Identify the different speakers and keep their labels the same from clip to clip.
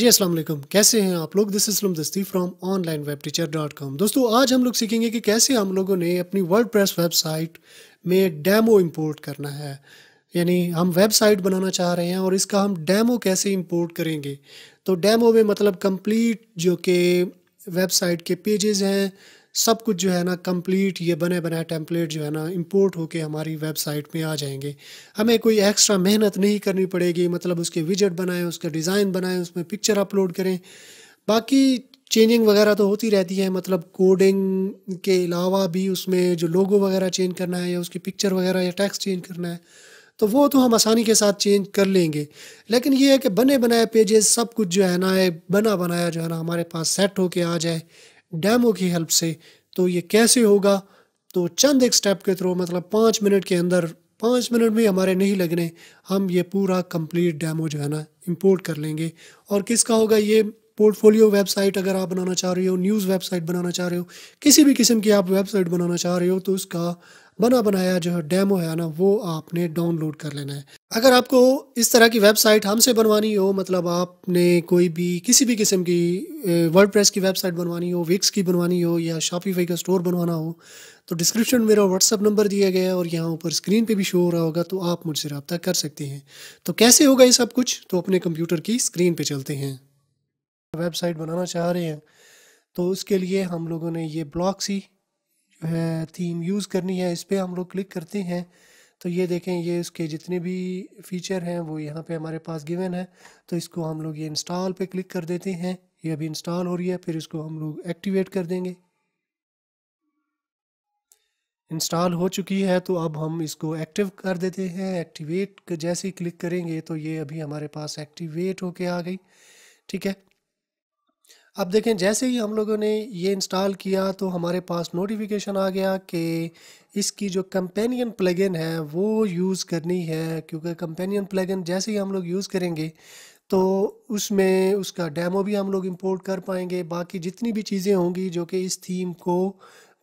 Speaker 1: जी अस्सलाम वालेकुम कैसे हैं आप लोग this is from Dasti from online web teacher dot com दोस्तों आज हम लोग सीखेंगे कि कैसे हम लोगों ने अपनी वर्ड प्रेस वेबसाइट में डैमो इंपोर्ट करना है यानी हम वेबसाइट बनाना चाह रहे हैं और इसका हम डैमो कैसे इंपोर्ट करेंगे तो डैमो में मतलब कंप्लीट जो कि वेबसाइट के पेजेस हैं सब कुछ जो है ना कंप्लीट ये बने बनाए टेम्पलेट जो है ना इंपोर्ट होके हमारी वेबसाइट में आ जाएंगे हमें कोई एक्स्ट्रा मेहनत नहीं करनी पड़ेगी मतलब उसके विजट बनाएं उसका डिज़ाइन बनाएं उसमें पिक्चर अपलोड करें बाकी चेंजिंग वगैरह तो होती रहती है मतलब कोडिंग के अलावा भी उसमें जो लोगो वगैरह चेंज करना है या उसकी पिक्चर वगैरह या टैक्स चेंज करना है तो वो तो हम आसानी के साथ चेंज कर लेंगे लेकिन ये है कि बने बनाए पेजेस सब कुछ जो है ना बना बनाया जो है ना हमारे पास सेट होके आ जाए डैमो की हेल्प से तो ये कैसे होगा तो चंद एक स्टेप के थ्रू मतलब पाँच मिनट के अंदर पाँच मिनट में हमारे नहीं लगने हम ये पूरा कंप्लीट डैमो जो है ना इंपोर्ट कर लेंगे और किसका होगा ये पोर्टफोलियो वेबसाइट अगर आप बनाना चाह रहे हो न्यूज़ वेबसाइट बनाना चाह रहे हो किसी भी किस्म की आप वेबसाइट बनाना चाह रहे हो तो उसका बना बनाया जो डेमो है ना वो आपने डाउनलोड कर लेना है अगर आपको इस तरह की वेबसाइट हमसे बनवानी हो मतलब आपने कोई भी किसी भी किस्म की वर्ड प्रेस की वेबसाइट बनवानी हो विक्स की बनवानी हो या शॉपिफाई का स्टोर बनवाना हो तो डिस्क्रिप्शन में मेरा व्हाट्सअप नंबर दिया गया है और यहाँ ऊपर स्क्रीन पे भी शो हो रहा होगा तो आप मुझसे रब्ता कर सकते हैं तो कैसे होगा ये सब कुछ तो अपने कंप्यूटर की स्क्रीन पे चलते हैं वेबसाइट बनाना चाह रहे हैं तो उसके लिए हम लोगों ने ये ब्लॉग सी थीम यूज़ करनी है इस पर हम लोग क्लिक करते हैं तो ये देखें ये इसके जितने भी फीचर हैं वो यहाँ पे हमारे पास गिवन है तो इसको हम लोग ये इंस्टॉल पे क्लिक कर देते हैं ये अभी इंस्टॉल हो रही है फिर इसको हम लोग एक्टिवेट कर देंगे इंस्टॉल हो चुकी है तो अब हम इसको एक्टिव कर देते हैं एक्टिवेट जैसे ही क्लिक करेंगे तो ये अभी हमारे पास एक्टिवेट होके आ गई ठीक है अब देखें जैसे ही हम लोगों ने ये इंस्टॉल किया तो हमारे पास नोटिफिकेशन आ गया कि इसकी जो कंपेनियन प्लगइन है वो यूज़ करनी है क्योंकि कंपेनियन प्लगइन जैसे ही हम लोग यूज़ करेंगे तो उसमें उसका डेमो भी हम लोग इंपोर्ट कर पाएंगे बाकी जितनी भी चीज़ें होंगी जो कि इस थीम को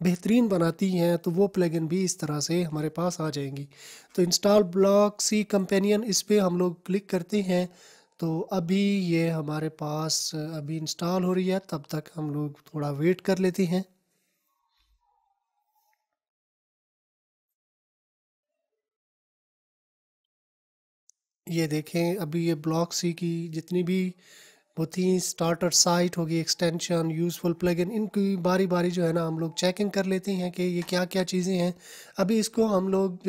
Speaker 1: बेहतरीन बनाती हैं तो वो प्लगइन भी इस तरह से हमारे पास आ जाएंगी तो इंस्टॉल ब्लॉक सी कंपेनियन इस पर हम लोग क्लिक करते हैं तो अभी ये हमारे पास अभी इंस्टॉल हो रही है तब तक हम लोग थोड़ा वेट कर लेते हैं ये देखें अभी ये ब्लॉक सी की जितनी भी बहुत ही स्टार्टर साइट होगी एक्सटेंशन यूज़फुल प्लगइन इनकी बारी बारी जो है ना हम लोग चेकिंग कर लेते हैं कि ये क्या क्या चीज़ें हैं अभी इसको हम लोग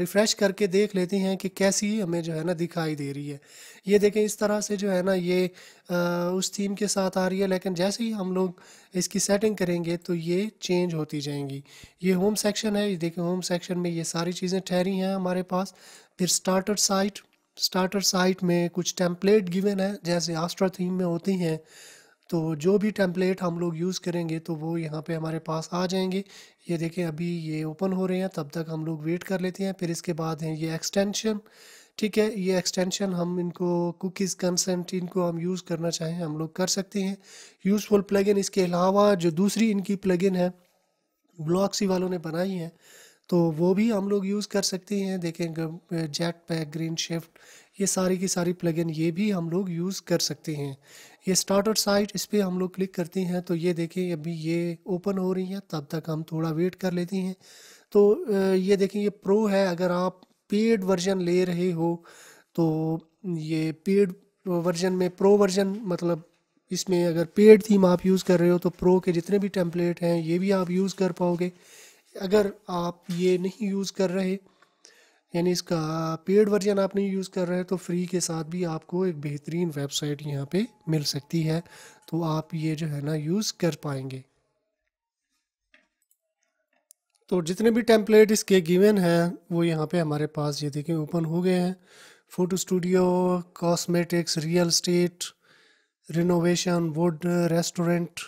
Speaker 1: रिफ़्रेश करके देख लेते हैं कि कैसी हमें जो है ना दिखाई दे रही है ये देखें इस तरह से जो है ना ये आ, उस थीम के साथ आ रही है लेकिन जैसे ही हम लोग इसकी सेटिंग करेंगे तो ये चेंज होती जाएंगी ये होम सेक्शन है ये देखें होम सेक्शन में ये सारी चीज़ें ठहरी हैं हमारे पास फिर स्टार्टर साइट स्टार्टर साइट में कुछ टेम्पलेट गिवन है जैसे आस्ट्रा थीम में होती हैं तो जो भी टेम्पलेट हम लोग यूज़ करेंगे तो वो यहाँ पे हमारे पास आ जाएंगे ये देखें अभी ये ओपन हो रहे हैं तब तक हम लोग वेट कर लेते हैं फिर इसके बाद हैं ये एक्सटेंशन ठीक है ये एक्सटेंशन हम इनको कुकीज़ कंसेंट इनको हम यूज़ करना चाहें हम लोग कर सकते हैं यूज़फुल प्लगइन इसके अलावा जो दूसरी इनकी प्लगइन है ब्लॉक्सी वालों ने बनाई है तो वो भी हम लोग यूज़ कर सकते हैं देखें जेट पैक ग्रीन शिफ्ट ये सारी की सारी प्लगइन ये भी हम लोग यूज़ कर सकते हैं ये स्टार्टर साइट इस पर हम लोग क्लिक करते हैं तो ये देखें अभी ये ओपन हो रही हैं तब तक हम थोड़ा वेट कर लेते हैं तो ये देखें ये प्रो है अगर आप पेड वर्जन ले रहे हो तो ये पेड वर्जन में प्रो वर्जन मतलब इसमें अगर पेड थीम आप यूज़ कर रहे हो तो प्रो के जितने भी टेम्पलेट हैं ये भी आप यूज़ कर पाओगे अगर आप ये नहीं यूज़ कर रहे यानी इसका पेड वर्जन आप नहीं यूज़ कर रहे तो फ्री के साथ भी आपको एक बेहतरीन वेबसाइट यहाँ पे मिल सकती है तो आप ये जो है ना यूज़ कर पाएंगे तो जितने भी टेम्पलेट इसके गिवन हैं वो यहाँ पे हमारे पास ये देखें ओपन हो गए हैं photo studio cosmetics real estate renovation wood restaurant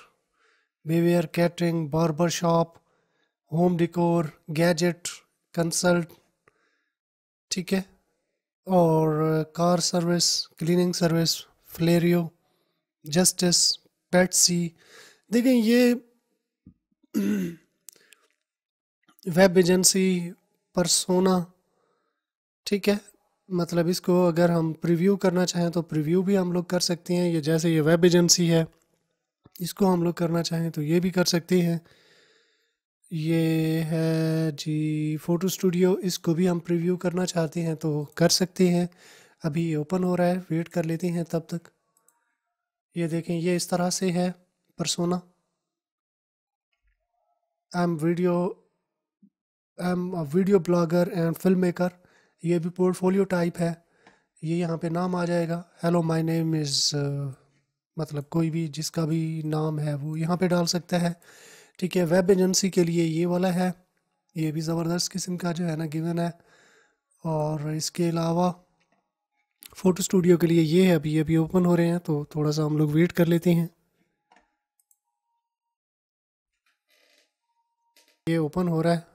Speaker 1: beware catering barber shop home decor gadget consult ठीक है और कार सर्विस क्लीनिंग सर्विस फ्लेरियो जस्टिस पेट्सी देखें ये वेब एजेंसी परसोना ठीक है मतलब इसको अगर हम प्रीव्यू करना चाहें तो प्रीव्यू भी हम लोग कर सकते हैं ये जैसे ये वेब एजेंसी है इसको हम लोग करना चाहें तो ये भी कर सकते हैं ये है जी फ़ोटो स्टूडियो इसको भी हम प्रीव्यू करना चाहते हैं तो कर सकते हैं अभी ये ओपन हो रहा है वेट कर लेते हैं तब तक ये देखें ये इस तरह से है persona I am video I am video blogger and film maker ये भी पोर्टफोलियो टाइप है ये यहाँ पे नाम आ जाएगा हेलो माय नेम इज़ मतलब कोई भी जिसका भी नाम है वो यहाँ पे डाल सकता है ठीक है वेब एजेंसी के लिए ये वाला है ये भी ज़बरदस्त किस्म का जो है ना गिवन है और इसके अलावा फ़ोटो स्टूडियो के लिए ये है अभी अभी ओपन हो रहे हैं तो थोड़ा सा हम लोग वेट कर लेते हैं ये ओपन हो रहा है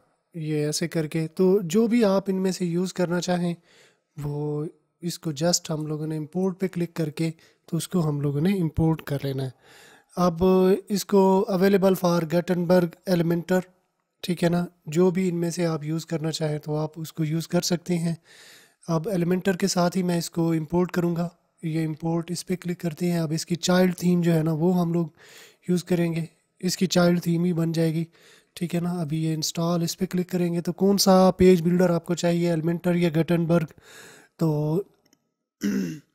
Speaker 1: ये ऐसे करके तो जो भी आप इनमें से यूज़ करना चाहें वो इसको जस्ट हम लोगों ने इंपोर्ट पे क्लिक करके तो उसको हम लोगों ने इंपोर्ट कर लेना है अब इसको अवेलेबल फॉर गटनबर्ग एलिमेंटर ठीक है ना जो भी इनमें से आप यूज़ करना चाहें तो आप उसको यूज़ कर सकते हैं अब एलिमेंटर के साथ ही मैं इसको इम्पोर्ट करूँगा ये इम्पोर्ट इस पर क्लिक करते हैं अब इसकी चाइल्ड थीम जो है ना वो हम लोग यूज़ करेंगे इसकी चाइल्ड थीम ही बन जाएगी ठीक है ना अभी ये इंस्टॉल इस पर क्लिक करेंगे तो कौन सा पेज बिल्डर आपको चाहिए एलिमेंटर या गटनबर्ग तो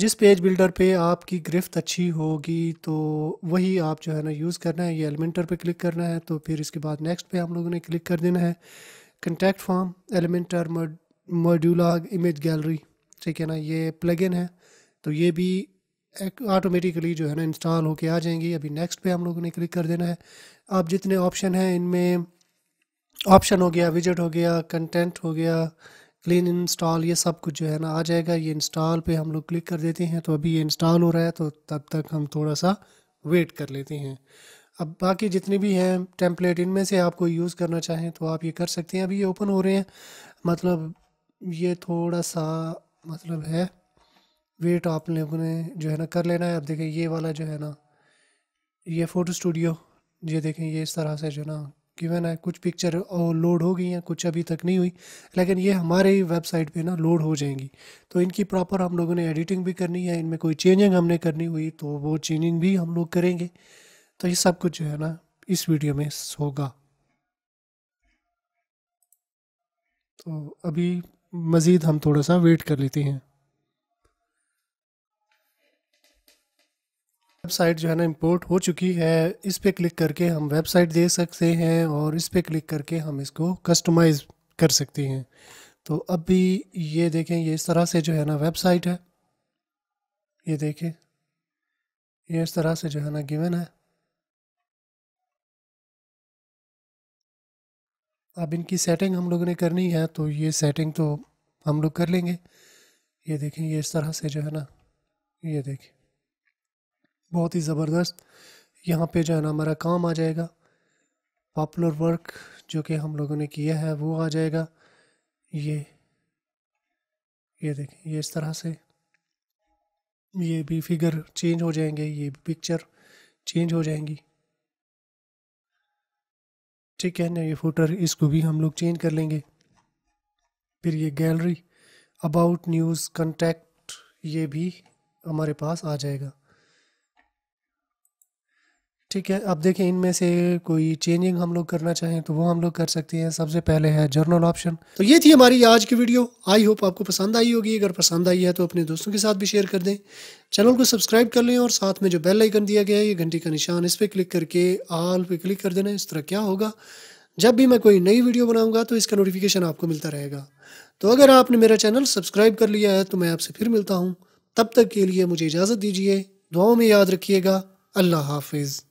Speaker 1: जिस पेज बिल्डर पे आपकी गिरफ्त अच्छी होगी तो वही आप जो है ना यूज़ करना है ये एलिमेंटर पे क्लिक करना है तो फिर इसके बाद नेक्स्ट पे हम लोगों ने क्लिक कर देना है contact form Elementor Modula image gallery ठीक है ना ये प्लगइन है तो ये भी ऑटोमेटिकली जो है ना इंस्टॉल होके आ जाएंगी अभी नेक्स्ट पे हम लोगों ने क्लिक कर देना है आप जितने ऑप्शन हैं इनमें ऑप्शन हो गया विजट हो गया कंटेंट हो गया क्लीन इंस्टॉल ये सब कुछ जो है ना आ जाएगा ये इंस्टॉल पे हम लोग क्लिक कर देते हैं तो अभी ये इंस्टॉल हो रहा है तो तब तक हम थोड़ा सा वेट कर लेते हैं अब बाकी जितने भी हैं टेम्पलेट इनमें से आपको यूज़ करना चाहें तो आप ये कर सकते हैं अभी ये ओपन हो रहे हैं मतलब ये थोड़ा सा मतलब है वेट आप लोगों ने जो है ना कर लेना है अब देखें ये वाला जो है ना ये फ़ोटो स्टूडियो ये देखें ये इस तरह से जो है ना गिवन है कुछ पिक्चर लोड हो गई हैं कुछ अभी तक नहीं हुई लेकिन ये हमारे ही वेबसाइट पे ना लोड हो जाएंगी तो इनकी प्रॉपर हम लोगों ने एडिटिंग भी करनी है इनमें कोई चेंजिंग हमने करनी हुई तो वो चेंजिंग भी हम लोग करेंगे तो ये सब कुछ जो है ना इस वीडियो में होगा तो अभी मज़ीद हम थोड़ा सा वेट कर लेते हैं वेबसाइट जो है ना इंपोर्ट हो चुकी है इस पर क्लिक करके हम वेबसाइट दे सकते हैं और इस पर क्लिक करके हम इसको कस्टमाइज़ कर सकते हैं तो अब भी ये देखें ये इस तरह से जो है ना वेबसाइट है ये देखें ये इस तरह से जो है ना गिवन है अब इनकी सेटिंग हम लोगों ने करनी है तो ये सेटिंग तो हम लोग कर लेंगे ये देखें ये इस तरह से जो है ना ये देखें बहुत ही ज़बरदस्त यहाँ पे जो है ना हमारा काम आ जाएगा पॉपुलर वर्क जो कि हम लोगों ने किया है वो आ जाएगा ये ये देखें ये इस तरह से ये भी फिगर चेंज हो जाएंगे ये भी पिक्चर चेंज हो जाएंगी ठीक है ना ये फोटर इसको भी हम लोग चेंज कर लेंगे फिर ये गैलरी अबाउट न्यूज़ कंटेक्ट ये भी हमारे पास आ जाएगा ठीक है अब देखें इनमें से कोई चेंजिंग हम लोग करना चाहें तो वो हम लोग कर सकते हैं सबसे पहले है जर्नल ऑप्शन तो ये थी हमारी आज की वीडियो आई होप आपको पसंद आई होगी अगर पसंद आई है तो अपने दोस्तों के साथ भी शेयर कर दें चैनल को सब्सक्राइब कर लें और साथ में जो बेल आइकन दिया गया है ये घंटी का निशान इस पर क्लिक करके आल पे क्लिक कर देना इस तरह क्या होगा जब भी मैं कोई नई वीडियो बनाऊँगा तो इसका नोटिफिकेशन आपको मिलता रहेगा तो अगर आपने मेरा चैनल सब्सक्राइब कर लिया है तो मैं आपसे फिर मिलता हूँ तब तक के लिए मुझे इजाज़त दीजिए दुआओं में याद रखिएगा अल्लाह हाफिज़